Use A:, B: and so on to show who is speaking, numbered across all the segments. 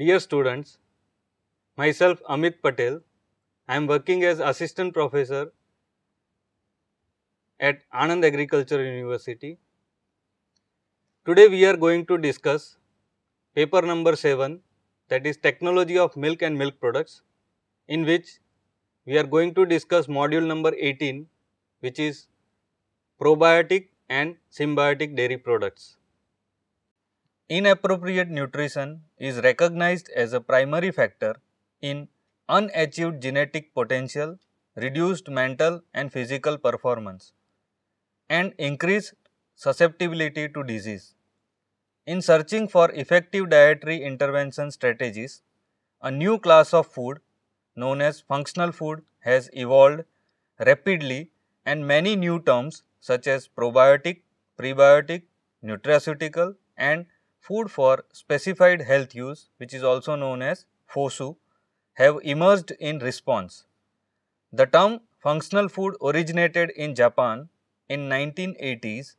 A: Dear students, myself Amit Patel, I am working as assistant professor at Anand Agriculture University. Today we are going to discuss paper number 7 that is technology of milk and milk products in which we are going to discuss module number 18 which is probiotic and symbiotic dairy products. Inappropriate nutrition is recognized as a primary factor in unachieved genetic potential, reduced mental and physical performance, and increased susceptibility to disease. In searching for effective dietary intervention strategies, a new class of food known as functional food has evolved rapidly and many new terms such as probiotic, prebiotic, nutraceutical and food for specified health use which is also known as FOSU have emerged in response. The term functional food originated in Japan in 1980s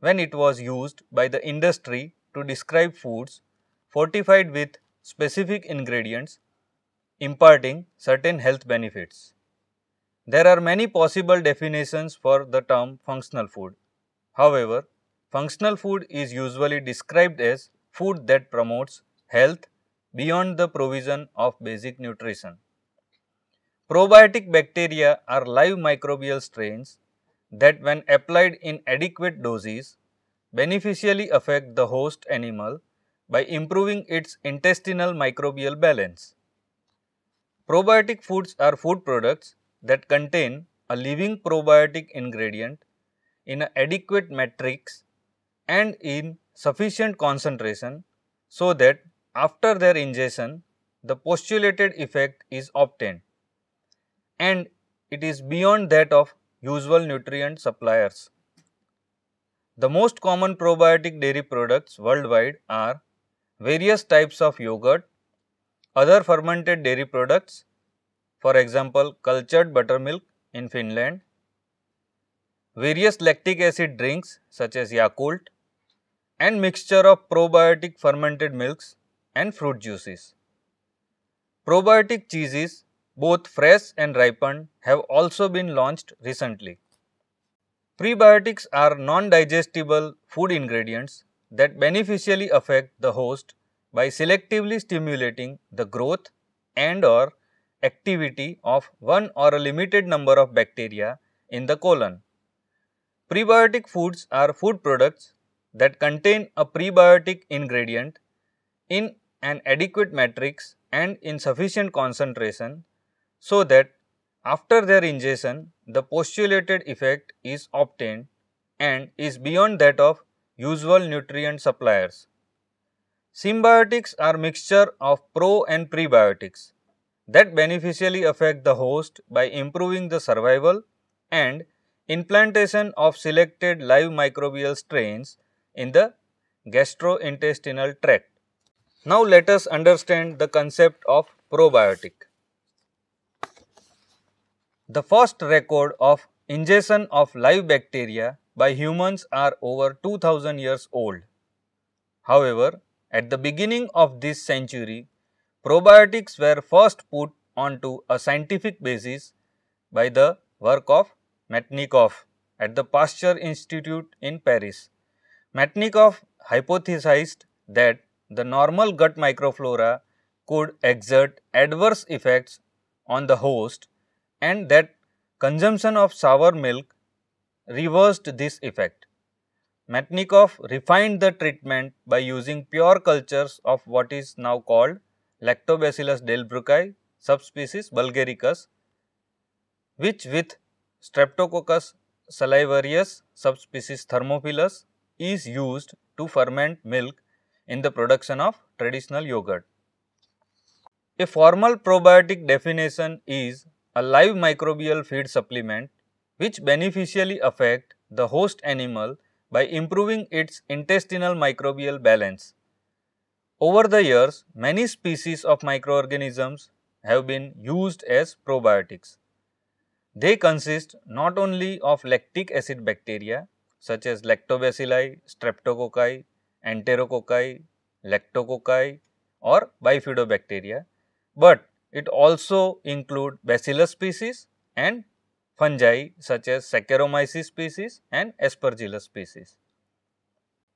A: when it was used by the industry to describe foods fortified with specific ingredients imparting certain health benefits. There are many possible definitions for the term functional food. However, Functional food is usually described as food that promotes health beyond the provision of basic nutrition. Probiotic bacteria are live microbial strains that when applied in adequate doses beneficially affect the host animal by improving its intestinal microbial balance. Probiotic foods are food products that contain a living probiotic ingredient in an adequate matrix and in sufficient concentration so that after their ingestion the postulated effect is obtained and it is beyond that of usual nutrient suppliers. The most common probiotic dairy products worldwide are various types of yogurt, other fermented dairy products, for example, cultured buttermilk in Finland, various lactic acid drinks such as Yakult, and mixture of probiotic fermented milks and fruit juices. Probiotic cheeses, both fresh and ripened, have also been launched recently. Prebiotics are non-digestible food ingredients that beneficially affect the host by selectively stimulating the growth and or activity of one or a limited number of bacteria in the colon. Prebiotic foods are food products that contain a prebiotic ingredient in an adequate matrix and in sufficient concentration so that after their ingestion the postulated effect is obtained and is beyond that of usual nutrient suppliers. Symbiotics are mixture of pro and prebiotics that beneficially affect the host by improving the survival and implantation of selected live microbial strains in the gastrointestinal tract. Now let us understand the concept of probiotic. The first record of ingestion of live bacteria by humans are over 2000 years old. However, at the beginning of this century, probiotics were first put onto a scientific basis by the work of Metnikov at the Pasteur Institute in Paris. Matnikov hypothesized that the normal gut microflora could exert adverse effects on the host and that consumption of sour milk reversed this effect. Matnikov refined the treatment by using pure cultures of what is now called Lactobacillus delbrueckii subspecies bulgaricus which with Streptococcus salivarius subspecies thermophilus is used to ferment milk in the production of traditional yogurt. A formal probiotic definition is a live microbial feed supplement which beneficially affect the host animal by improving its intestinal microbial balance. Over the years, many species of microorganisms have been used as probiotics. They consist not only of lactic acid bacteria such as lactobacilli, streptococci, enterococci, lactococci or bifidobacteria, but it also include bacillus species and fungi such as Saccharomyces species and Aspergillus species.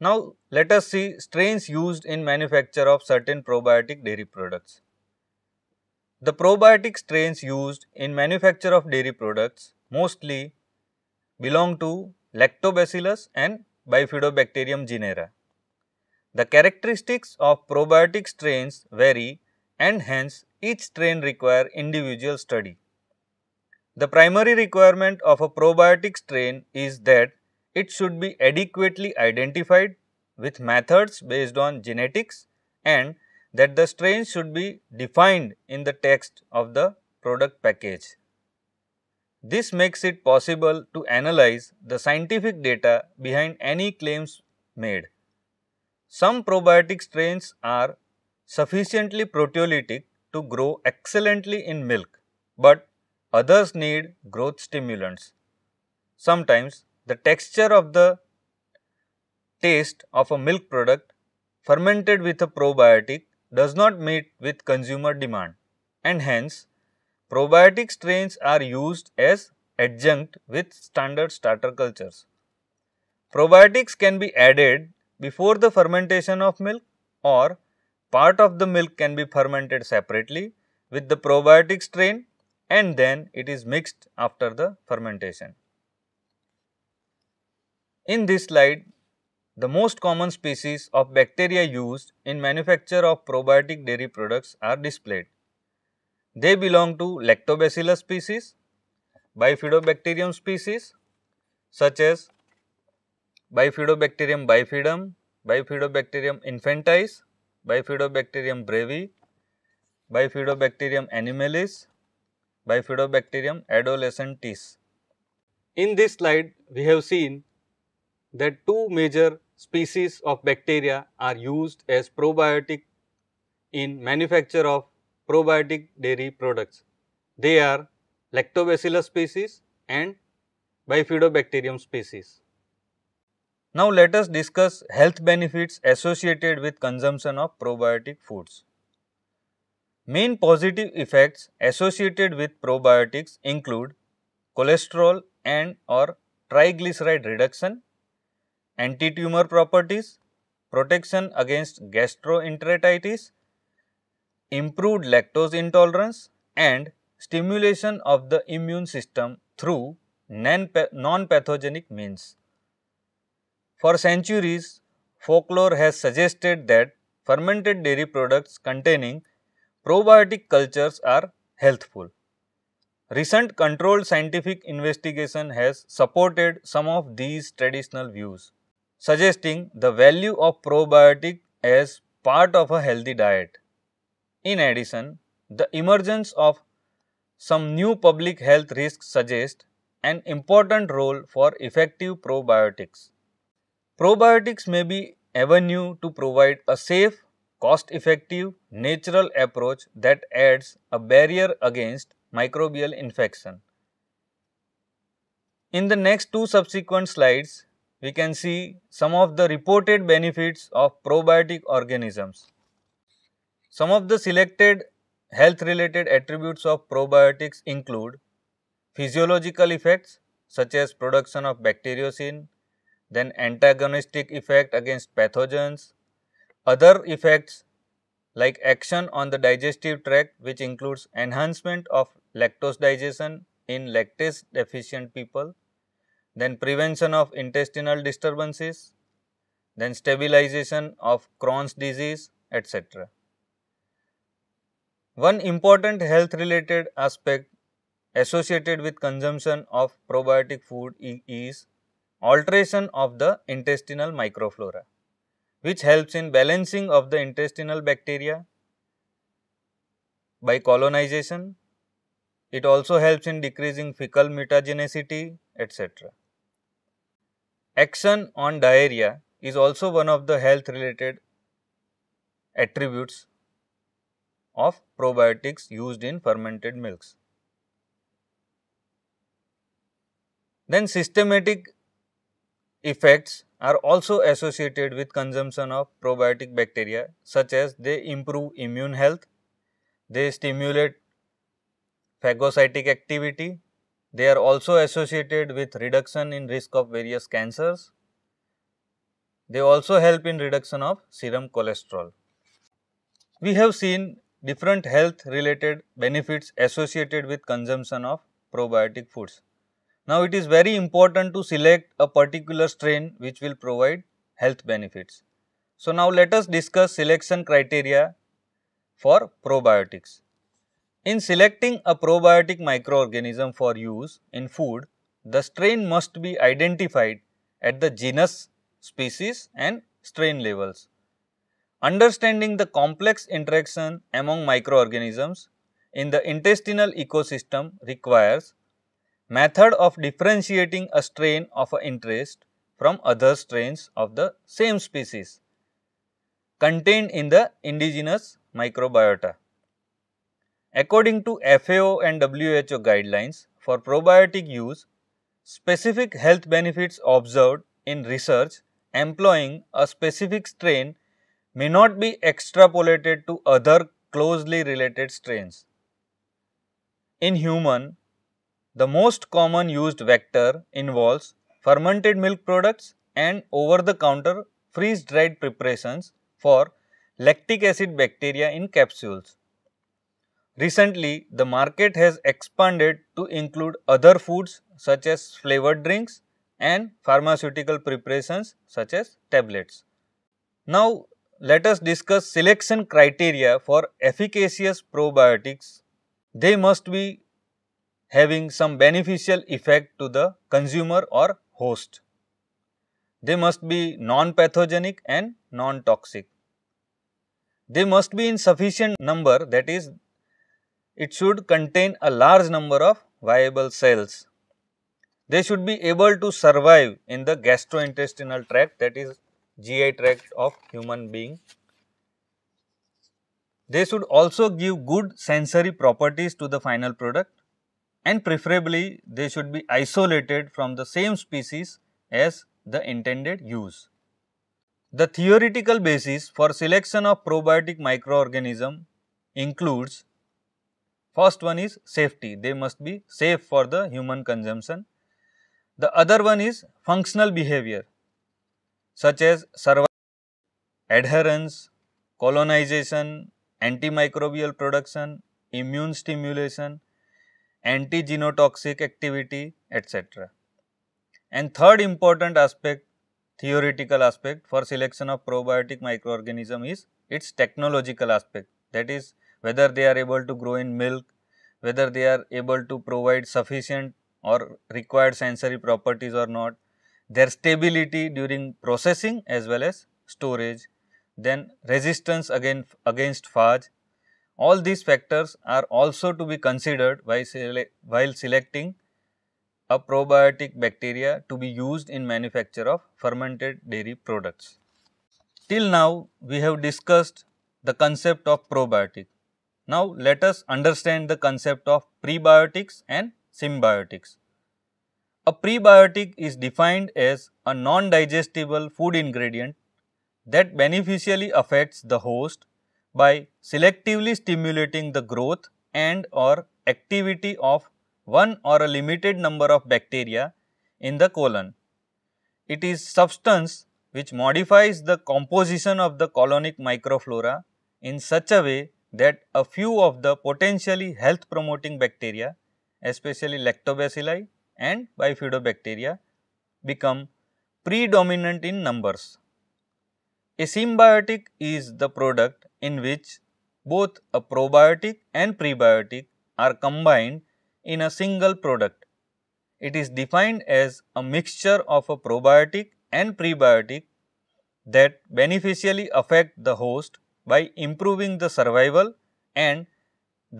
A: Now, let us see strains used in manufacture of certain probiotic dairy products. The probiotic strains used in manufacture of dairy products mostly belong to lactobacillus and bifidobacterium genera. The characteristics of probiotic strains vary and hence each strain require individual study. The primary requirement of a probiotic strain is that it should be adequately identified with methods based on genetics and that the strain should be defined in the text of the product package. This makes it possible to analyze the scientific data behind any claims made. Some probiotic strains are sufficiently proteolytic to grow excellently in milk, but others need growth stimulants. Sometimes the texture of the taste of a milk product fermented with a probiotic does not meet with consumer demand and hence probiotic strains are used as adjunct with standard starter cultures. Probiotics can be added before the fermentation of milk or part of the milk can be fermented separately with the probiotic strain and then it is mixed after the fermentation. In this slide, the most common species of bacteria used in manufacture of probiotic dairy products are displayed. They belong to lactobacillus species, bifidobacterium species such as bifidobacterium bifidum, bifidobacterium infantis, bifidobacterium brevi, bifidobacterium animalis, bifidobacterium adolescentis. In this slide, we have seen that two major species of bacteria are used as probiotic in manufacture of probiotic dairy products. They are lactobacillus species and bifidobacterium species. Now, let us discuss health benefits associated with consumption of probiotic foods. Main positive effects associated with probiotics include cholesterol and or triglyceride reduction, anti-tumor properties, protection against gastroenteritis improved lactose intolerance and stimulation of the immune system through non-pathogenic means. For centuries, folklore has suggested that fermented dairy products containing probiotic cultures are healthful. Recent controlled scientific investigation has supported some of these traditional views, suggesting the value of probiotic as part of a healthy diet. In addition, the emergence of some new public health risks suggest an important role for effective probiotics. Probiotics may be avenue to provide a safe, cost-effective, natural approach that adds a barrier against microbial infection. In the next two subsequent slides, we can see some of the reported benefits of probiotic organisms. Some of the selected health related attributes of probiotics include physiological effects such as production of bacteriocin, then antagonistic effect against pathogens, other effects like action on the digestive tract which includes enhancement of lactose digestion in lactase deficient people, then prevention of intestinal disturbances, then stabilization of Crohn's disease, etc. One important health related aspect associated with consumption of probiotic food is alteration of the intestinal microflora which helps in balancing of the intestinal bacteria by colonization. It also helps in decreasing fecal mutagenicity etc. Action on diarrhea is also one of the health related attributes of probiotics used in fermented milks. Then systematic effects are also associated with consumption of probiotic bacteria such as they improve immune health, they stimulate phagocytic activity, they are also associated with reduction in risk of various cancers, they also help in reduction of serum cholesterol. We have seen different health related benefits associated with consumption of probiotic foods. Now, it is very important to select a particular strain which will provide health benefits. So, now let us discuss selection criteria for probiotics. In selecting a probiotic microorganism for use in food, the strain must be identified at the genus, species and strain levels. Understanding the complex interaction among microorganisms in the intestinal ecosystem requires method of differentiating a strain of interest from other strains of the same species contained in the indigenous microbiota. According to FAO and WHO guidelines for probiotic use, specific health benefits observed in research employing a specific strain may not be extrapolated to other closely related strains. In human, the most common used vector involves fermented milk products and over-the-counter freeze-dried preparations for lactic acid bacteria in capsules. Recently, the market has expanded to include other foods such as flavored drinks and pharmaceutical preparations such as tablets. Now, let us discuss selection criteria for efficacious probiotics. They must be having some beneficial effect to the consumer or host. They must be non-pathogenic and non-toxic. They must be in sufficient number that is it should contain a large number of viable cells. They should be able to survive in the gastrointestinal tract that is GI tract of human being. They should also give good sensory properties to the final product and preferably they should be isolated from the same species as the intended use. The theoretical basis for selection of probiotic microorganism includes first one is safety, they must be safe for the human consumption. The other one is functional behavior, such as survival, adherence, colonization, antimicrobial production, immune stimulation, anti-genotoxic activity, etc. And third important aspect, theoretical aspect for selection of probiotic microorganism is its technological aspect that is whether they are able to grow in milk, whether they are able to provide sufficient or required sensory properties or not, their stability during processing as well as storage, then resistance again against FAD, All these factors are also to be considered while selecting a probiotic bacteria to be used in manufacture of fermented dairy products. Till now, we have discussed the concept of probiotic. Now, let us understand the concept of prebiotics and symbiotics. A prebiotic is defined as a non-digestible food ingredient that beneficially affects the host by selectively stimulating the growth and or activity of one or a limited number of bacteria in the colon. It is substance which modifies the composition of the colonic microflora in such a way that a few of the potentially health promoting bacteria especially lactobacilli and bifidobacteria become predominant in numbers. A symbiotic is the product in which both a probiotic and prebiotic are combined in a single product. It is defined as a mixture of a probiotic and prebiotic that beneficially affect the host by improving the survival and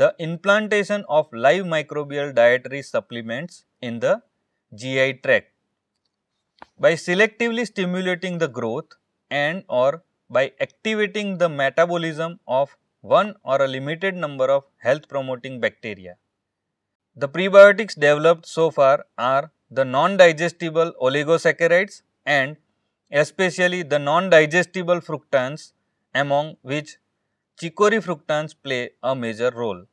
A: the implantation of live microbial dietary supplements in the GI tract by selectively stimulating the growth and or by activating the metabolism of one or a limited number of health promoting bacteria. The prebiotics developed so far are the non-digestible oligosaccharides and especially the non-digestible fructans among which chicory fructans play a major role.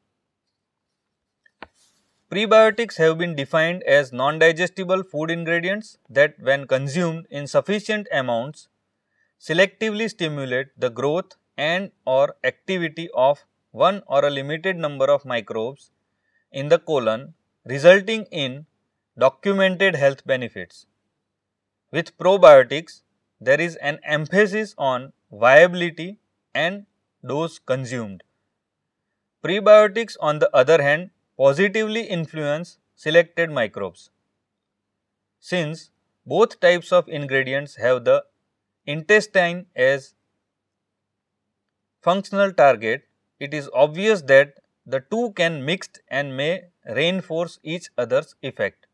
A: Prebiotics have been defined as non-digestible food ingredients that when consumed in sufficient amounts selectively stimulate the growth and or activity of one or a limited number of microbes in the colon resulting in documented health benefits. With probiotics, there is an emphasis on viability and dose consumed. Prebiotics, on the other hand, positively influence selected microbes. Since both types of ingredients have the intestine as functional target, it is obvious that the two can mix and may reinforce each other's effect,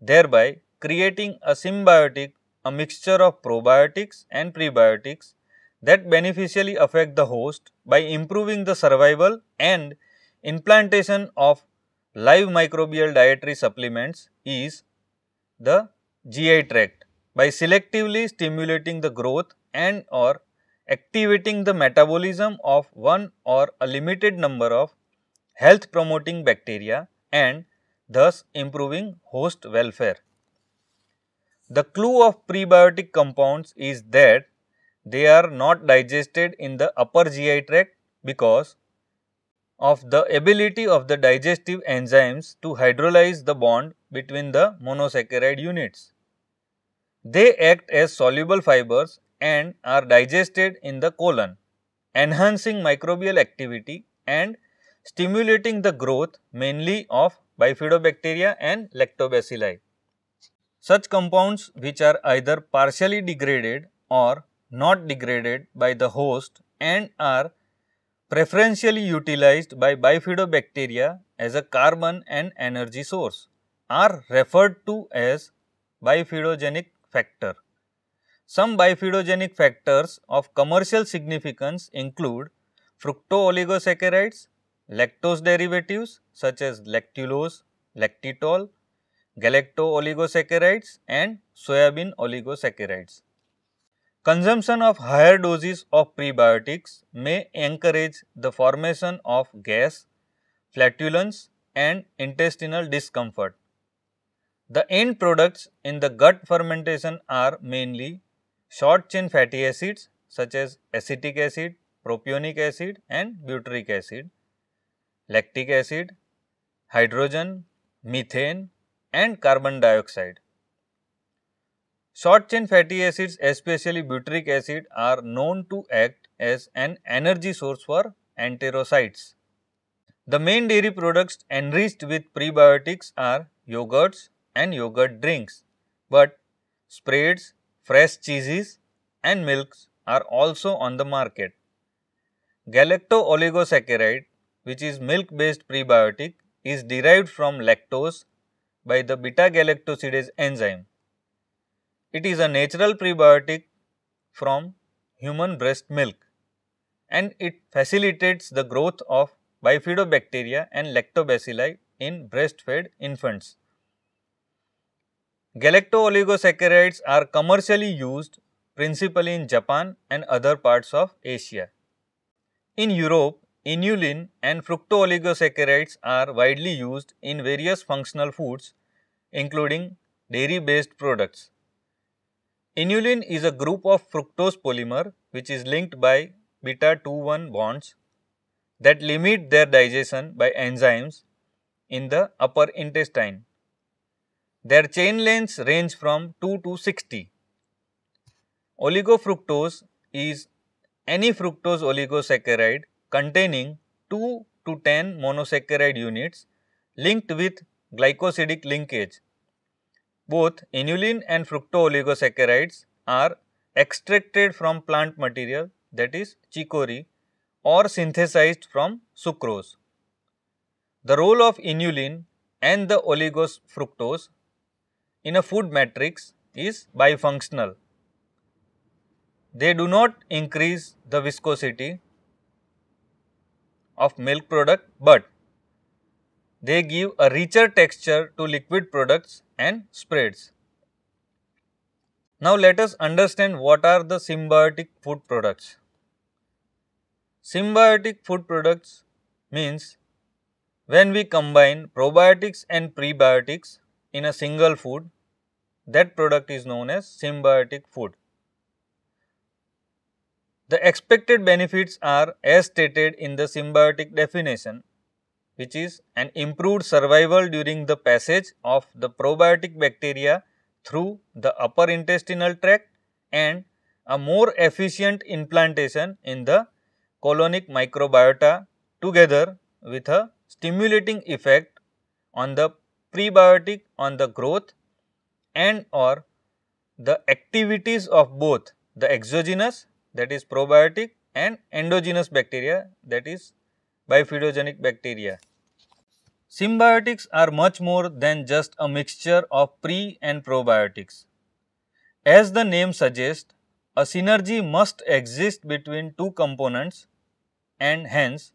A: thereby creating a symbiotic, a mixture of probiotics and prebiotics that beneficially affect the host by improving the survival and implantation of live microbial dietary supplements is the GI tract by selectively stimulating the growth and or activating the metabolism of one or a limited number of health promoting bacteria and thus improving host welfare. The clue of prebiotic compounds is that they are not digested in the upper GI tract because of the ability of the digestive enzymes to hydrolyze the bond between the monosaccharide units. They act as soluble fibers and are digested in the colon, enhancing microbial activity and stimulating the growth mainly of bifidobacteria and lactobacilli. Such compounds which are either partially degraded or not degraded by the host and are preferentially utilized by bifidobacteria as a carbon and energy source are referred to as bifidogenic factor. Some bifidogenic factors of commercial significance include fructooligosaccharides, lactose derivatives such as lactulose, lactitol, galacto oligosaccharides, and soybean oligosaccharides. Consumption of higher doses of prebiotics may encourage the formation of gas, flatulence and intestinal discomfort. The end products in the gut fermentation are mainly short chain fatty acids such as acetic acid, propionic acid and butyric acid, lactic acid, hydrogen, methane and carbon dioxide. Short chain fatty acids especially butyric acid are known to act as an energy source for enterocytes. The main dairy products enriched with prebiotics are yogurts and yogurt drinks, but spreads, fresh cheeses and milks are also on the market. Galacto oligosaccharide which is milk based prebiotic is derived from lactose by the beta galactosidase enzyme. It is a natural prebiotic from human breast milk and it facilitates the growth of bifidobacteria and lactobacilli in breastfed infants. Galacto-oligosaccharides are commercially used principally in Japan and other parts of Asia. In Europe, inulin and fructo oligosaccharides are widely used in various functional foods including dairy based products. Inulin is a group of fructose polymer which is linked by beta 2 one bonds that limit their digestion by enzymes in the upper intestine. Their chain lengths range from 2 to 60. Oligofructose is any fructose oligosaccharide containing 2 to 10 monosaccharide units linked with glycosidic linkage both inulin and fructooligosaccharides are extracted from plant material that is chicory or synthesized from sucrose. The role of inulin and the oligose fructose in a food matrix is bifunctional. They do not increase the viscosity of milk product, but they give a richer texture to liquid products and spreads. Now let us understand what are the symbiotic food products. Symbiotic food products means when we combine probiotics and prebiotics in a single food, that product is known as symbiotic food. The expected benefits are as stated in the symbiotic definition which is an improved survival during the passage of the probiotic bacteria through the upper intestinal tract and a more efficient implantation in the colonic microbiota together with a stimulating effect on the prebiotic on the growth and or the activities of both the exogenous that is probiotic and endogenous bacteria that is bifidogenic bacteria. Symbiotics are much more than just a mixture of pre and probiotics. As the name suggests, a synergy must exist between two components and hence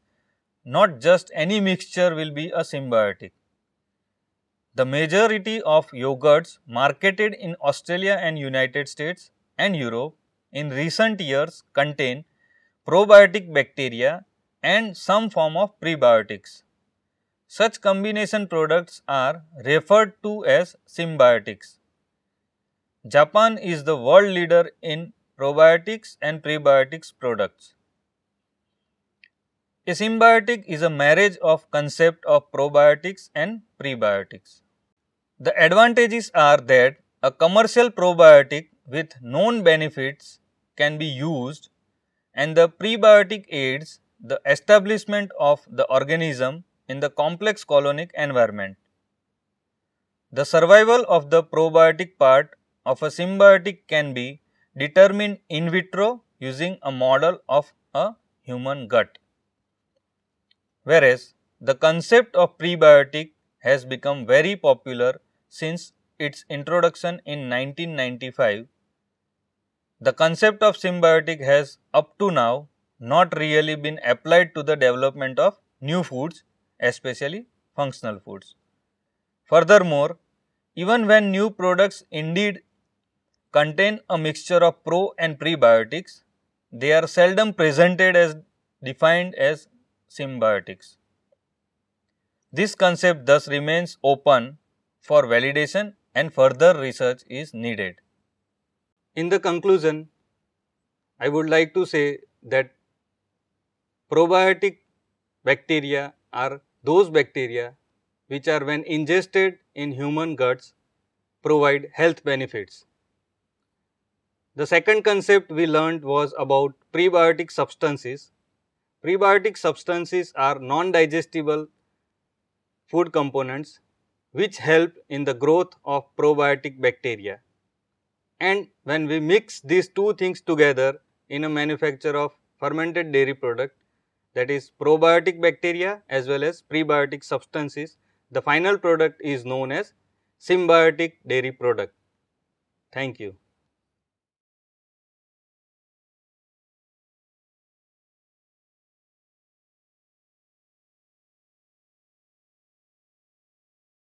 A: not just any mixture will be a symbiotic. The majority of yogurts marketed in Australia and United States and Europe in recent years contain probiotic bacteria and some form of prebiotics. Such combination products are referred to as symbiotics. Japan is the world leader in probiotics and prebiotics products. A symbiotic is a marriage of concept of probiotics and prebiotics. The advantages are that a commercial probiotic with known benefits can be used and the prebiotic aids the establishment of the organism in the complex colonic environment. The survival of the probiotic part of a symbiotic can be determined in vitro using a model of a human gut. Whereas, the concept of prebiotic has become very popular since its introduction in 1995. The concept of symbiotic has up to now not really been applied to the development of new foods especially functional foods. Furthermore, even when new products indeed contain a mixture of pro and prebiotics, they are seldom presented as defined as symbiotics. This concept thus remains open for validation and further research is needed. In the conclusion, I would like to say that probiotic bacteria are those bacteria which are when ingested in human guts provide health benefits. The second concept we learned was about prebiotic substances. Prebiotic substances are non-digestible food components which help in the growth of probiotic bacteria. And when we mix these two things together in a manufacture of fermented dairy product, that is probiotic bacteria as well as prebiotic substances. The final product is known as symbiotic dairy product. Thank you.